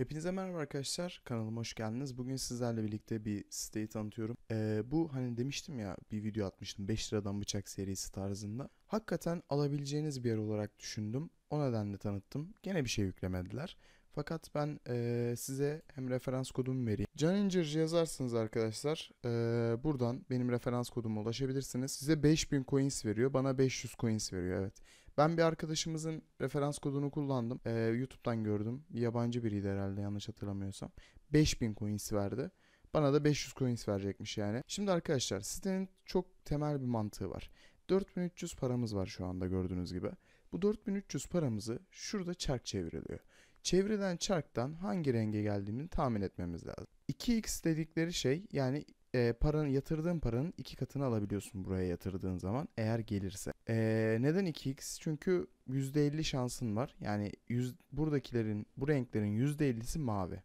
Hepinize merhaba arkadaşlar. Kanalıma hoş geldiniz. Bugün sizlerle birlikte bir siteyi tanıtıyorum. Ee, bu hani demiştim ya bir video atmıştım 5 liradan bıçak serisi tarzında. Hakikaten alabileceğiniz bir yer olarak düşündüm. O nedenle tanıttım. Gene bir şey yüklemediler. Fakat ben e, size hem referans kodumu vereyim. Can yazarsınız arkadaşlar. E, buradan benim referans koduma ulaşabilirsiniz. Size 5000 coins veriyor. Bana 500 coins veriyor. Evet. Ben bir arkadaşımızın referans kodunu kullandım. Ee, YouTube'dan gördüm. Yabancı biriydi herhalde yanlış hatırlamıyorsam. 5000 coins verdi. Bana da 500 coins verecekmiş yani. Şimdi arkadaşlar sitenin çok temel bir mantığı var. 4300 paramız var şu anda gördüğünüz gibi. Bu 4300 paramızı şurada çark çevriliyor. Çevrilen çarktan hangi renge geldiğini tahmin etmemiz lazım. 2x dedikleri şey yani e, paranın yatırdığın paranın iki katını alabiliyorsun buraya yatırdığın zaman eğer gelirse. E, neden 2x? Çünkü %50 şansın var. Yani yüz, buradakilerin bu renklerin %50'si mavi.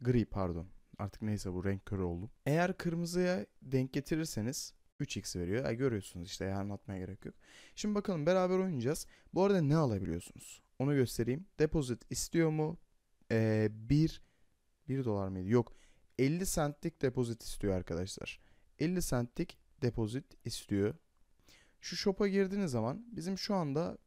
Gri pardon. Artık neyse bu renk körü oldum. Eğer kırmızıya denk getirirseniz 3x veriyor. E, görüyorsunuz işte yani anlatmaya gerek yok. Şimdi bakalım beraber oynayacağız. Bu arada ne alabiliyorsunuz? Onu göstereyim. deposit istiyor mu? E, 1 1 dolar mıydı? Yok. 50 centlik depozit istiyor arkadaşlar. 50 centlik depozit istiyor. Şu shop'a girdiğiniz zaman bizim şu anda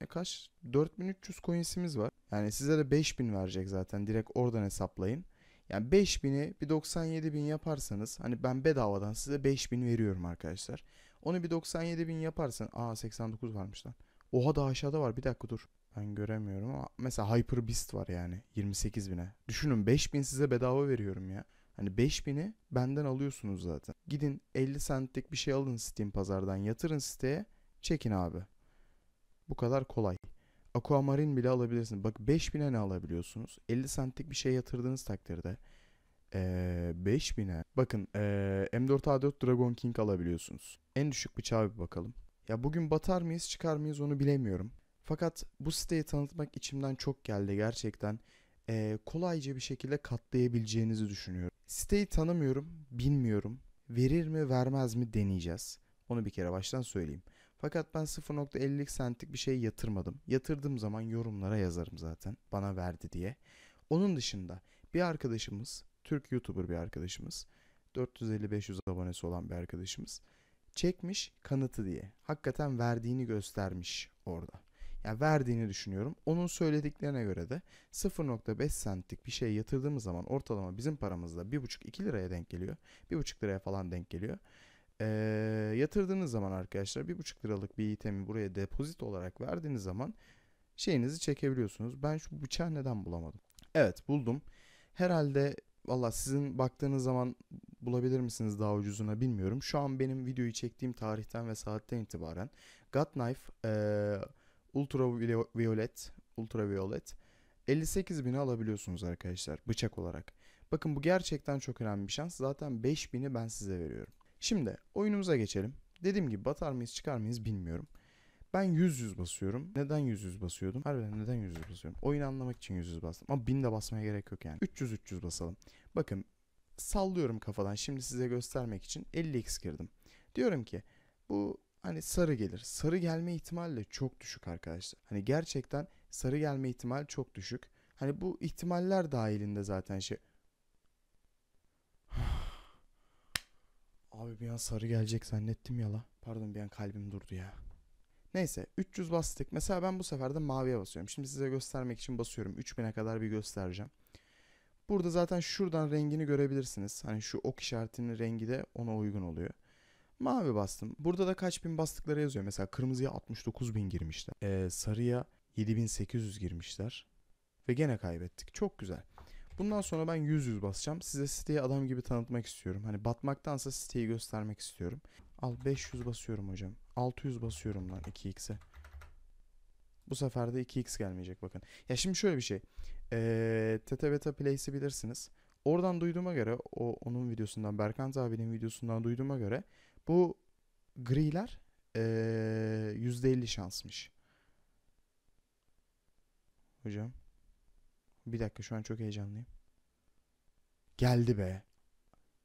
e kaç 4300 coins'imiz var. Yani size de 5000 verecek zaten. Direkt oradan hesaplayın. Yani 5000'i bir 97000 yaparsanız hani ben bedavadan size 5000 veriyorum arkadaşlar. Onu bir 97000 yaparsan A 89 varmış lan. Oha da aşağıda var bir dakika dur. Ben göremiyorum ama mesela Hyper Beast var yani 28 bine. Düşünün 5000 size bedava veriyorum ya. Hani 5000'i benden alıyorsunuz zaten. Gidin 50 centlik bir şey alın Steam pazardan yatırın siteye çekin abi. Bu kadar kolay. Aquamarin bile alabilirsin. Bak 5000'e ne alabiliyorsunuz? 50 centlik bir şey yatırdığınız takdirde ee, 5000'e bakın ee, M4A4 Dragon King alabiliyorsunuz. En düşük bıçağa bir bakalım. Ya bugün batar mıyız çıkar mıyız onu bilemiyorum. Fakat bu siteyi tanıtmak içimden çok geldi gerçekten. Ee, kolayca bir şekilde katlayabileceğinizi düşünüyorum. Siteyi tanımıyorum, bilmiyorum. Verir mi vermez mi deneyeceğiz. Onu bir kere baştan söyleyeyim. Fakat ben 0.50 centlik bir şey yatırmadım. Yatırdığım zaman yorumlara yazarım zaten bana verdi diye. Onun dışında bir arkadaşımız, Türk YouTuber bir arkadaşımız, 450-500 abonesi olan bir arkadaşımız çekmiş kanıtı diye. Hakikaten verdiğini göstermiş orada yani verdiğini düşünüyorum. Onun söylediklerine göre de 0.5 centlik bir şey yatırdığımız zaman ortalama bizim paramızda 1.5-2 liraya denk geliyor. 1.5 liraya falan denk geliyor. E, yatırdığınız zaman arkadaşlar 1.5 liralık bir itemi buraya depozit olarak verdiğiniz zaman şeyinizi çekebiliyorsunuz. Ben şu bıçağı neden bulamadım? Evet buldum. Herhalde valla sizin baktığınız zaman bulabilir misiniz daha ucuzuna bilmiyorum. Şu an benim videoyu çektiğim tarihten ve saatten itibaren God Knife... Ee, Ultraviolet, ultraviolet, 58 bini alabiliyorsunuz arkadaşlar bıçak olarak. Bakın bu gerçekten çok önemli bir şans. Zaten 5000'i ben size veriyorum. Şimdi oyunumuza geçelim. Dediğim gibi batar mıyız çıkar mıyız bilmiyorum. Ben 100-100 basıyorum. Neden 100-100 basıyordum? Harbiden neden 100-100 basıyorum? Oyunu anlamak için 100-100 bastım. Ama bin de basmaya gerek yok yani. 300-300 basalım. Bakın sallıyorum kafadan. Şimdi size göstermek için 50x girdim. Diyorum ki bu hani sarı gelir. Sarı gelme ihtimali de çok düşük arkadaşlar. Hani gerçekten sarı gelme ihtimali çok düşük. Hani bu ihtimaller dahilinde zaten şey. Abi bir an sarı gelecek zannettim ya la. Pardon bir an kalbim durdu ya. Neyse 300 bastık. Mesela ben bu sefer de maviye basıyorum. Şimdi size göstermek için basıyorum. 3000'e kadar bir göstereceğim. Burada zaten şuradan rengini görebilirsiniz. Hani şu ok işaretinin rengi de ona uygun oluyor. Mavi bastım. Burada da kaç bin bastıkları yazıyor. Mesela kırmızıya 69 bin girmişler. Ee, sarıya 7800 girmişler. Ve gene kaybettik. Çok güzel. Bundan sonra ben 100 100 basacağım. Size siteyi adam gibi tanıtmak istiyorum. Hani batmaktansa siteyi göstermek istiyorum. Al 500 basıyorum hocam. 600 basıyorum lan 2x'e. Bu sefer de 2x gelmeyecek bakın. Ya şimdi şöyle bir şey. Ee, Tete Beta Plays'i bilirsiniz. Oradan duyduğuma göre o onun videosundan Berkant abinin videosundan duyduğuma göre bu griler ee, %50 şansmış. Hocam. Bir dakika şu an çok heyecanlıyım. Geldi be.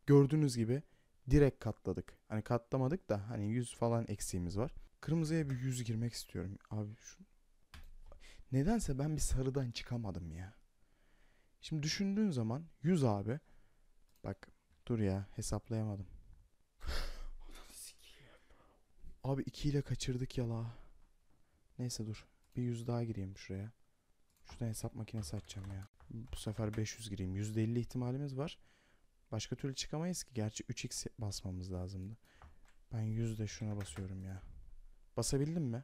Gördüğünüz gibi direkt katladık. Hani katlamadık da hani 100 falan eksiğimiz var. Kırmızıya bir 100 girmek istiyorum. Abi şu... Nedense ben bir sarıdan çıkamadım ya. Şimdi düşündüğün zaman 100 abi. Bak dur ya hesaplayamadım. Abi 2 ile kaçırdık ya la. Neyse dur. Bir yüz daha gireyim şuraya. Şuradan hesap makinesi açacağım ya. Bu sefer 500 gireyim. %50 ihtimalimiz var. Başka türlü çıkamayız ki. Gerçi 3x basmamız lazımdı. Ben de şuna basıyorum ya. Basabildim mi?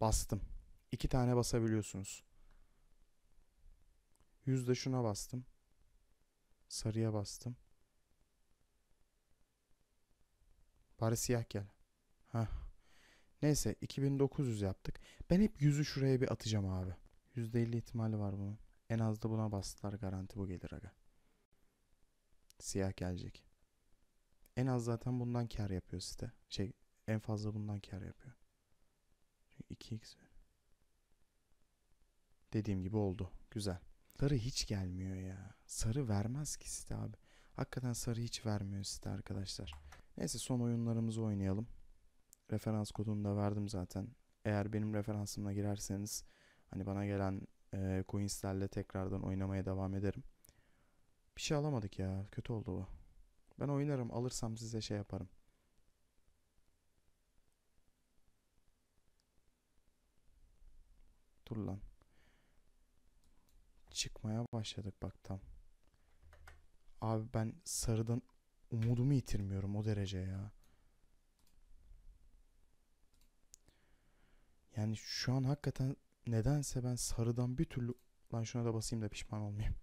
Bastım. İki tane basabiliyorsunuz. de şuna bastım. Sarıya bastım. Bari siyah gel. Heh. Neyse 2900 yaptık. Ben hep 100'ü şuraya bir atacağım abi. %50 ihtimali var bunun. En az da buna bastılar garanti bu gelir aga. Siyah gelecek. En az zaten bundan kar yapıyor site. Şey en fazla bundan kar yapıyor. Çünkü 2x Dediğim gibi oldu. Güzel. Sarı hiç gelmiyor ya. Sarı vermez ki site abi. Hakikaten sarı hiç vermiyor site arkadaşlar. Neyse son oyunlarımızı oynayalım referans kodunu da verdim zaten. Eğer benim referansımla girerseniz hani bana gelen e, coinslerle tekrardan oynamaya devam ederim. Bir şey alamadık ya. Kötü oldu bu. Ben oynarım. Alırsam size şey yaparım. Dur lan. Çıkmaya başladık bak tam. Abi ben sarıdan umudumu yitirmiyorum o derece ya. Yani şu an hakikaten nedense ben sarıdan bir türlü lan şuna da basayım da pişman olmayayım.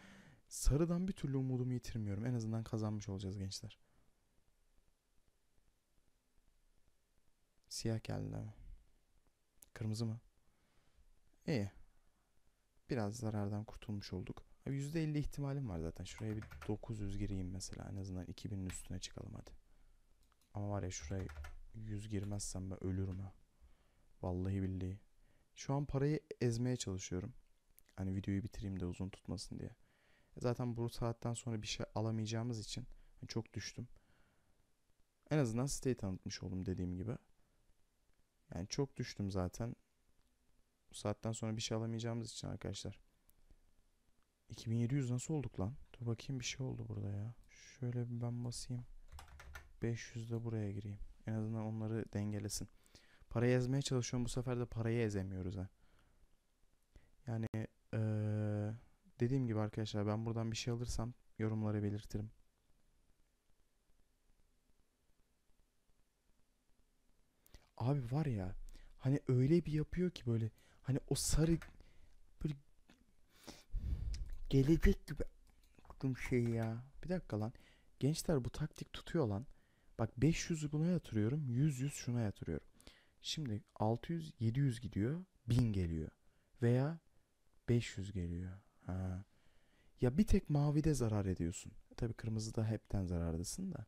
sarıdan bir türlü umudumu yitirmiyorum. En azından kazanmış olacağız gençler. Siyah geldi mi? Kırmızı mı? İyi. Biraz zarardan kurtulmuş olduk. %50 ihtimalim var zaten. Şuraya bir 900 gireyim mesela. En azından 2000'in üstüne çıkalım hadi. Ama var ya şuraya 100 girmezsem ben ölürüm ha. Vallahi billahi. Şu an parayı ezmeye çalışıyorum. Hani videoyu bitireyim de uzun tutmasın diye. Zaten bu saatten sonra bir şey alamayacağımız için hani çok düştüm. En azından siteyi tanıtmış oldum dediğim gibi. Yani çok düştüm zaten. Bu saatten sonra bir şey alamayacağımız için arkadaşlar. 2700 nasıl olduk lan? Dur bakayım bir şey oldu burada ya. Şöyle ben basayım. 500 de buraya gireyim. En azından onları dengelesin. Parayı ezmeye çalışıyorum. Bu sefer de parayı ezemiyoruz. Ha. Yani ee, dediğim gibi arkadaşlar ben buradan bir şey alırsam yorumlara belirtirim. Abi var ya hani öyle bir yapıyor ki böyle hani o sarı böyle gelecek gibi aklım şey ya. Bir dakika lan. Gençler bu taktik tutuyor lan. Bak 500'ü buna yatırıyorum. 100 100 şuna yatırıyorum. Şimdi 600-700 gidiyor. 1000 geliyor. Veya 500 geliyor. Ha. Ya bir tek mavide zarar ediyorsun. Tabii kırmızıda hepten zarardasın da.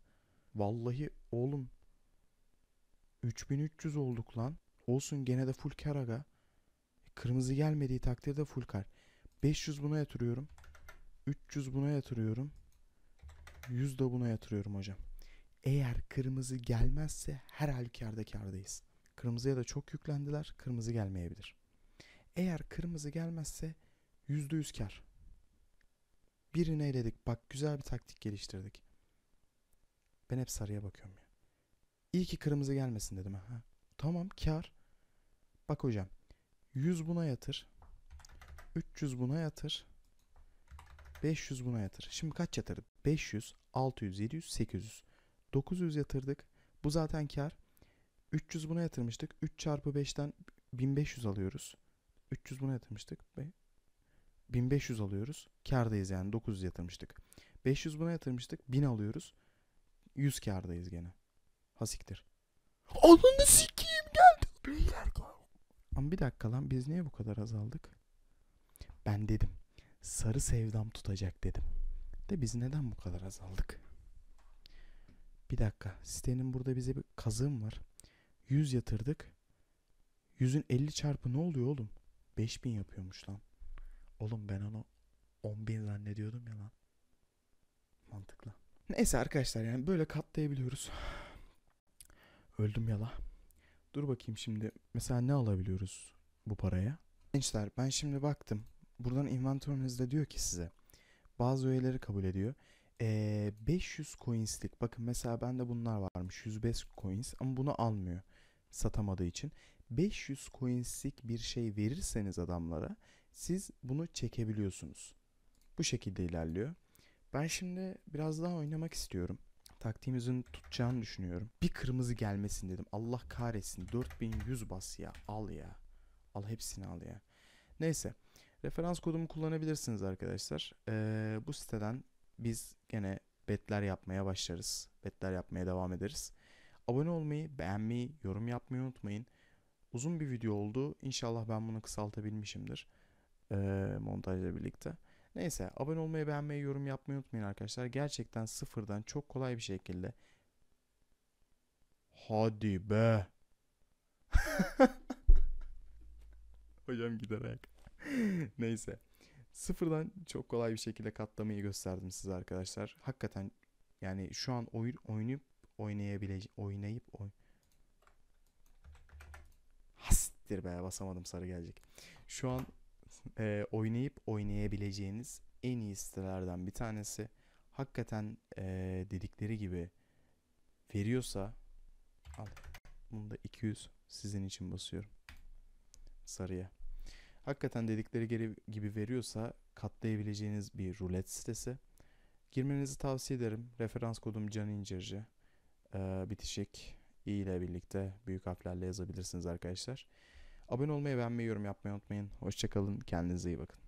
Vallahi oğlum 3300 olduk lan. Olsun gene de full kar aga. E, kırmızı gelmediği takdirde full kar. 500 buna yatırıyorum. 300 buna yatırıyorum. 100 de buna yatırıyorum hocam. Eğer kırmızı gelmezse her halükarda kardayız. Kırmızıya da çok yüklendiler. Kırmızı gelmeyebilir. Eğer kırmızı gelmezse yüzde yüz kar. Birini eledik. Bak güzel bir taktik geliştirdik. Ben hep sarıya bakıyorum ya. İyi ki kırmızı gelmesin dedim. Ha. Tamam kar. Bak hocam. 100 buna yatır. 300 buna yatır. 500 buna yatır. Şimdi kaç yatırdık? 500, 600, 700, 800. 900 yatırdık. Bu zaten kar. 300 buna yatırmıştık. 3 çarpı 5'ten 1500 alıyoruz. 300 buna yatırmıştık. ve 1500 alıyoruz. Kardayız yani 900 yatırmıştık. 500 buna yatırmıştık. 1000 alıyoruz. 100 kardayız gene. Hasiktir. Ananı sikeyim geldi. Ama bir dakika lan biz niye bu kadar azaldık? Ben dedim. Sarı sevdam tutacak dedim. De biz neden bu kadar azaldık? Bir dakika. Sitenin burada bize bir kazığım var. 100 yatırdık. 100'ün 50 çarpı ne oluyor oğlum? 5000 yapıyormuş lan. Oğlum ben onu 10.000 zannediyordum ya lan. Mantıklı. Neyse arkadaşlar yani böyle katlayabiliyoruz. Öldüm yala. Dur bakayım şimdi mesela ne alabiliyoruz bu paraya? Gençler ben şimdi baktım. Buradan inventörünüzde diyor ki size bazı üyeleri kabul ediyor. Ee, 500 coinslik bakın mesela bende bunlar varmış 105 coins ama bunu almıyor satamadığı için 500 coinslik bir şey verirseniz adamlara siz bunu çekebiliyorsunuz. Bu şekilde ilerliyor. Ben şimdi biraz daha oynamak istiyorum. Taktiğimizin tutacağını düşünüyorum. Bir kırmızı gelmesin dedim. Allah kahretsin 4100 bas ya al ya. Al hepsini al ya. Neyse referans kodumu kullanabilirsiniz arkadaşlar. Ee, bu siteden biz gene betler yapmaya başlarız. Betler yapmaya devam ederiz. Abone olmayı, beğenmeyi, yorum yapmayı unutmayın. Uzun bir video oldu. İnşallah ben bunu kısaltabilmişimdir. Ee, montajla birlikte. Neyse abone olmayı, beğenmeyi, yorum yapmayı unutmayın arkadaşlar. Gerçekten sıfırdan çok kolay bir şekilde. Hadi be. Hocam giderek. Neyse. Sıfırdan çok kolay bir şekilde katlamayı gösterdim size arkadaşlar. Hakikaten yani şu an oyun oynayıp oynayabilece oynayıp oy Hastir be basamadım sarı gelecek. Şu an e, oynayıp oynayabileceğiniz en iyi sitelerden bir tanesi. Hakikaten e, dedikleri gibi veriyorsa al. Bunu da 200 sizin için basıyorum. Sarıya. Hakikaten dedikleri geri, gibi veriyorsa katlayabileceğiniz bir rulet sitesi. Girmenizi tavsiye ederim. Referans kodum Can İncirci e, bitişik i ile birlikte büyük harflerle yazabilirsiniz arkadaşlar. Abone olmayı, beğenmeyi, yorum yapmayı unutmayın. Hoşçakalın, kendinize iyi bakın.